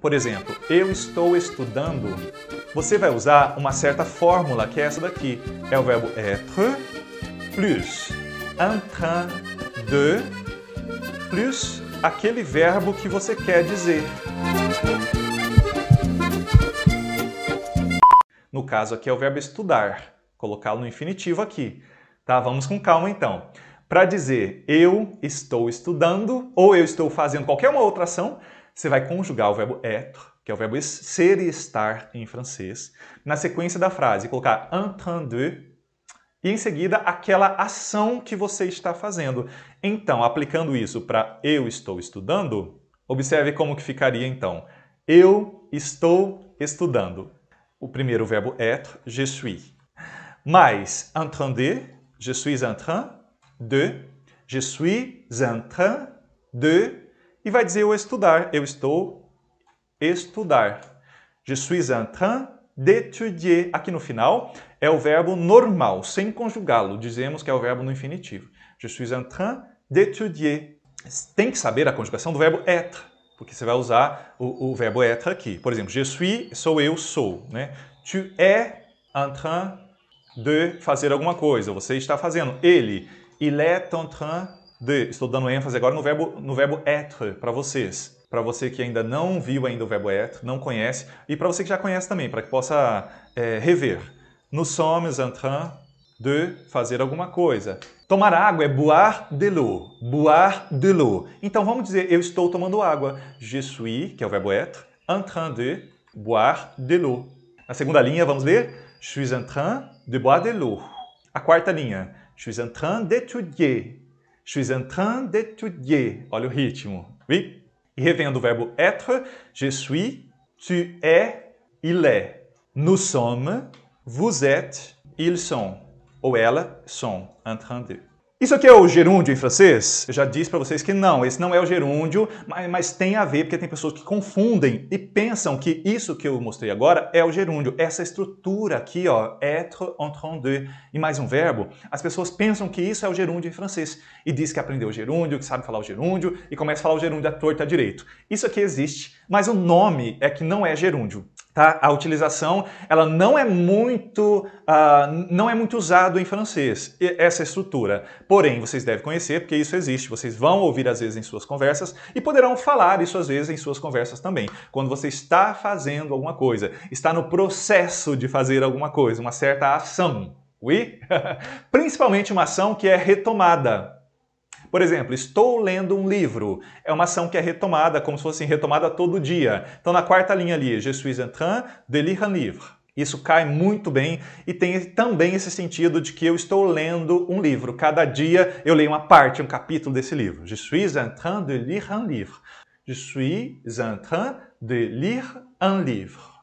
Por exemplo, eu estou estudando. Você vai usar uma certa fórmula que é essa daqui. É o verbo être plus en train de plus aquele verbo que você quer dizer. No caso aqui é o verbo estudar, colocá-lo no infinitivo aqui. Tá? Vamos com calma então. Para dizer eu estou estudando ou eu estou fazendo qualquer uma outra ação, você vai conjugar o verbo être, que é o verbo ser e estar em francês, na sequência da frase, colocar de e em seguida aquela ação que você está fazendo. Então, aplicando isso para eu estou estudando, observe como que ficaria então. Eu estou estudando. O primeiro verbo être, je suis. Mais de, je suis en train de, je suis en train de e vai dizer eu estudar. Eu estou estudar. Je suis en train d'étudier. Aqui no final é o verbo normal, sem conjugá-lo. Dizemos que é o verbo no infinitivo. Je suis en train d'étudier. Tem que saber a conjugação do verbo être, porque você vai usar o, o verbo être aqui. Por exemplo, je suis, sou eu, sou. Né? Tu es en train de fazer alguma coisa. Você está fazendo. Ele, il est en train de, estou dando ênfase agora no verbo, no verbo être para vocês. Para você que ainda não viu ainda o verbo être, não conhece, e para você que já conhece também, para que possa é, rever. Nous sommes en train de fazer alguma coisa. Tomar água é boire de l'eau. Boire de l'eau. Então vamos dizer, eu estou tomando água. Je suis, que é o verbo être, en train de boire de l'eau. Na segunda linha, vamos ler, je suis en train de boire de l'eau. A quarta linha, je suis en train d'étudier Je suis en train d'étudier. Olha o ritmo. Oui. E revendo o verbo être, je suis, tu es, il est. Nous sommes, vous êtes, ils sont. Ou ela, sont, en train de. Isso aqui é o gerúndio em francês? Eu já disse para vocês que não, esse não é o gerúndio, mas, mas, tem a ver porque tem pessoas que confundem e pensam que isso que eu mostrei agora é o gerúndio. Essa estrutura aqui, ó, être, entre, en deux, e mais um verbo, as pessoas pensam que isso é o gerúndio em francês e diz que aprendeu o gerúndio, que sabe falar o gerúndio e começa a falar o gerúndio à torta direito. Isso aqui existe, mas o nome é que não é gerúndio. Tá? A utilização ela não é muito uh, não é muito usado em francês essa estrutura. Porém, vocês devem conhecer porque isso existe. Vocês vão ouvir às vezes em suas conversas e poderão falar isso às vezes em suas conversas também. Quando você está fazendo alguma coisa, está no processo de fazer alguma coisa, uma certa ação, oui? principalmente uma ação que é retomada por exemplo, estou lendo um livro. É uma ação que é retomada, como se fosse assim, retomada todo dia. Então, na quarta linha ali, je suis en train de lire un livre. Isso cai muito bem e tem também esse sentido de que eu estou lendo um livro. Cada dia eu leio uma parte, um capítulo desse livro. Je suis en train de lire un livre. Je suis en train de lire un livre.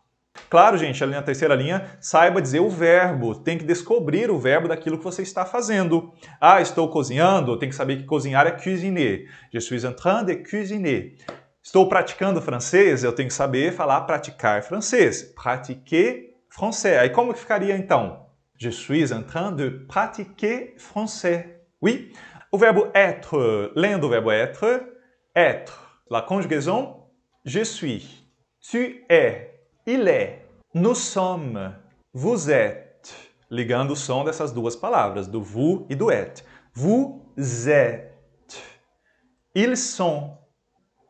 Claro, gente, ali na terceira linha, saiba dizer o verbo. Tem que descobrir o verbo daquilo que você está fazendo. Ah, estou cozinhando. Tem que saber que cozinhar é cuisiner. Je suis en train de cuisiner. Estou praticando francês. Eu tenho que saber falar praticar francês. Pratiquer français. Aí como que ficaria então? Je suis en train de pratiquer français. Oui. O verbo être. Lendo o verbo être. Être. La conjugaison. Je suis. Tu es il est. Nous sommes. Vous êtes. Ligando o som dessas duas palavras, do vous e do et. Vous êtes. Ils sont.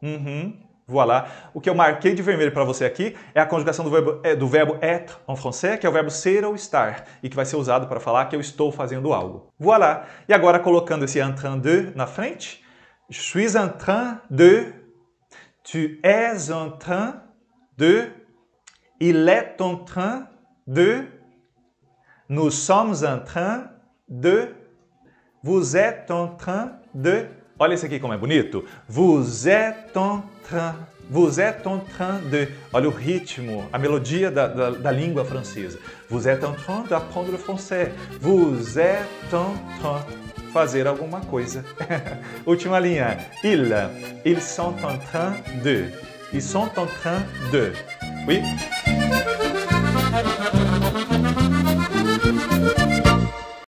Uhum. Voilà. O que eu marquei de vermelho para você aqui é a conjugação do verbo, é, do verbo être en français, que é o verbo ser ou estar, e que vai ser usado para falar que eu estou fazendo algo. Voilà. E agora colocando esse en train de na frente, je suis en train de, tu es en train de, Il est en train de. Nous sommes en train de. Vous êtes en train de. Olha isso aqui como é bonito. Vous êtes en train. Vous êtes en train de. Olha o ritmo, a melodia da, da, da língua francesa. Vous êtes en train d'apprendre le français. Vous êtes en train fazer alguma coisa. Última linha. Il. Ils sont en train de. Ils sont en train de. Oui?